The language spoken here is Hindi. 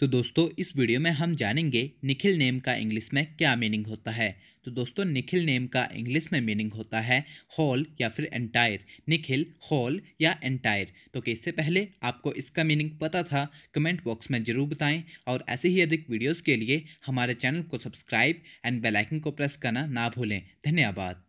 तो दोस्तों इस वीडियो में हम जानेंगे निखिल नेम का इंग्लिश में क्या मीनिंग होता है तो दोस्तों निखिल नेम का इंग्लिश में मीनिंग होता है हॉल या फिर एंटायर निखिल हॉल या एंटायर तो कि इससे पहले आपको इसका मीनिंग पता था कमेंट बॉक्स में ज़रूर बताएं और ऐसे ही अधिक वीडियोस के लिए हमारे चैनल को सब्सक्राइब एंड बेलाइकन को प्रेस करना ना भूलें धन्यवाद